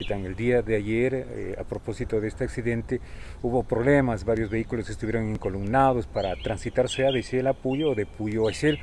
El día de ayer, eh, a propósito de este accidente, hubo problemas, varios vehículos estuvieron incolumnados para transitar sea de Shell a Puyo o de Puyo a Shell,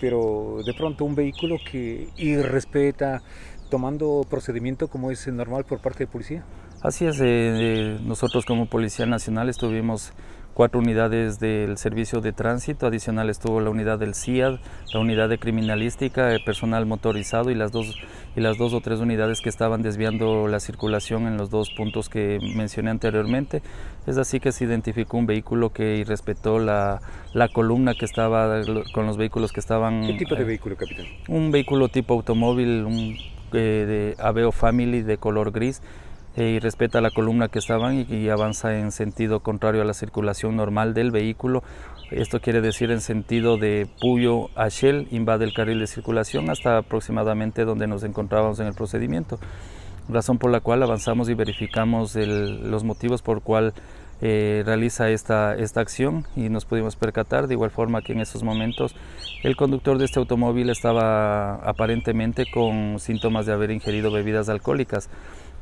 pero de pronto un vehículo que irrespeta, tomando procedimiento como es normal por parte de policía. Así es, eh, nosotros como Policía Nacional estuvimos cuatro unidades del servicio de tránsito, adicional estuvo la unidad del CIAD, la unidad de criminalística, el eh, personal motorizado y las dos y las dos o tres unidades que estaban desviando la circulación en los dos puntos que mencioné anteriormente. Es así que se identificó un vehículo que irrespetó la, la columna que estaba con los vehículos que estaban. ¿Qué tipo de eh, vehículo, capitán? Un vehículo tipo automóvil, un eh, de Aveo Family de color gris eh, y respeta la columna que estaban y, avanza en sentido contrario a la circulación normal del vehículo. Esto quiere decir en sentido de Puyo a Shell, invade el carril de circulación hasta aproximadamente donde nos encontrábamos en el procedimiento. Razón por la cual avanzamos y verificamos los motivos por cual eh, realiza esta, esta acción y nos pudimos percatar de igual forma que en esos momentos el conductor de este automóvil estaba aparentemente con síntomas de haber ingerido bebidas alcohólicas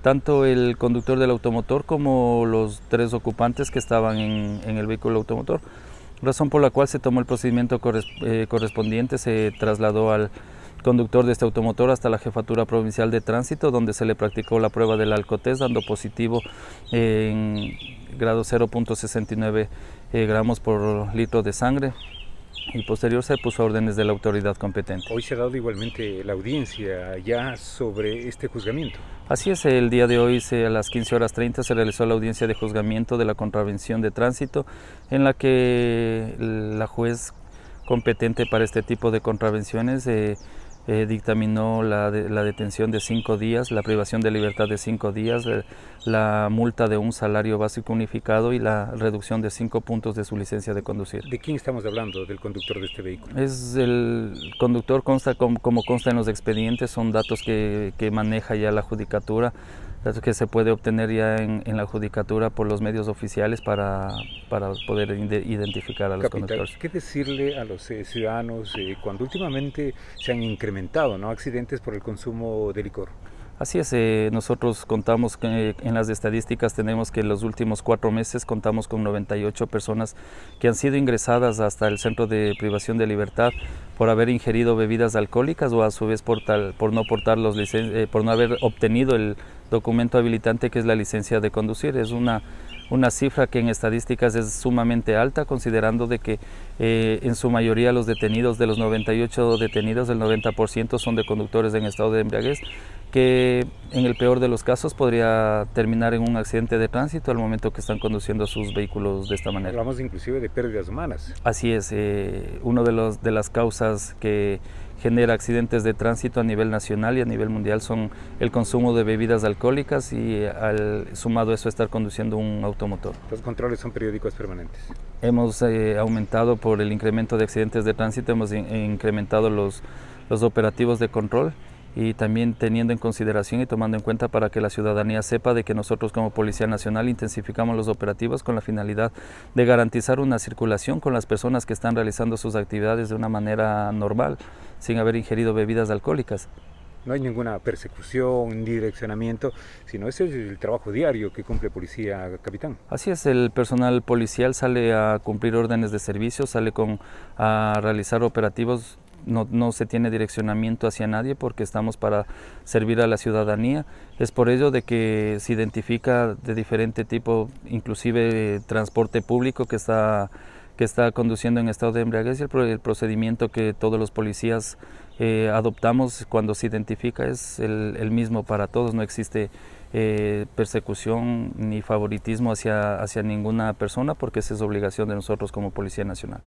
tanto el conductor del automotor como los tres ocupantes que estaban en, el vehículo automotor, razón por la cual se tomó el procedimiento eh, correspondiente, se trasladó al conductor de este automotor hasta la Jefatura Provincial de Tránsito, donde se le practicó la prueba del alcotés, dando positivo en grado 0.69 eh, gramos por litro de sangre y posterior se puso a órdenes de la autoridad competente. Hoy se ha dado igualmente la audiencia ya sobre este juzgamiento. Así es, el día de hoy a las 15 horas 30 se realizó la audiencia de juzgamiento de la contravención de tránsito en la que la juez competente para este tipo de contravenciones de eh, eh, dictaminó la, detención de cinco días, la privación de libertad de cinco días, eh, la multa de un salario básico unificado y la reducción de cinco puntos de su licencia de conducir. ¿De quién estamos hablando, del conductor de este vehículo? Es el conductor, consta como, consta en los expedientes, son datos que maneja ya la judicatura que se puede obtener ya en, la judicatura por los medios oficiales para, para poder identificar a los conductores. ¿Qué decirle a los eh, ciudadanos eh, cuando últimamente se han incrementado ¿no? accidentes por el consumo de licor? Así es, eh, nosotros contamos que, en las estadísticas tenemos que en los últimos cuatro meses contamos con 98 personas que han sido ingresadas hasta el centro de privación de libertad por haber ingerido bebidas alcohólicas o a su vez por, tal, por no portar los por no haber obtenido el documento habilitante que es la licencia de conducir. Es una, cifra que en estadísticas es sumamente alta, considerando de que eh, en su mayoría los detenidos, de los 98 detenidos, el 90% son de conductores en estado de embriaguez que en el peor de los casos podría terminar en un accidente de tránsito al momento que están conduciendo sus vehículos de esta manera. Hablamos inclusive de pérdidas humanas. Así es, eh, una de, los, de las causas que genera accidentes de tránsito a nivel nacional y a nivel mundial son el consumo de bebidas alcohólicas y al sumado a eso estar conduciendo un automotor. Los controles son periódicos permanentes. Hemos eh, aumentado por el incremento de accidentes de tránsito, hemos incrementado los, los operativos de control y también teniendo en consideración y tomando en cuenta para que la ciudadanía sepa de que nosotros como Policía Nacional intensificamos los operativos con la finalidad de garantizar una circulación con las personas que están realizando sus actividades de una manera normal, sin haber ingerido bebidas alcohólicas. No hay ninguna persecución, direccionamiento, sino ese es el trabajo diario que cumple policía, capitán. Así es, el personal policial sale a cumplir órdenes de servicio, sale con, a realizar operativos no, se tiene direccionamiento hacia nadie porque estamos para servir a la ciudadanía. Es por ello de que se identifica de diferente tipo, inclusive eh, transporte público que está, que está conduciendo en estado de embriaguez el, procedimiento que todos los policías eh, adoptamos cuando se identifica es el, mismo para todos, no existe eh, persecución ni favoritismo hacia, hacia ninguna persona porque esa es obligación de nosotros como Policía Nacional.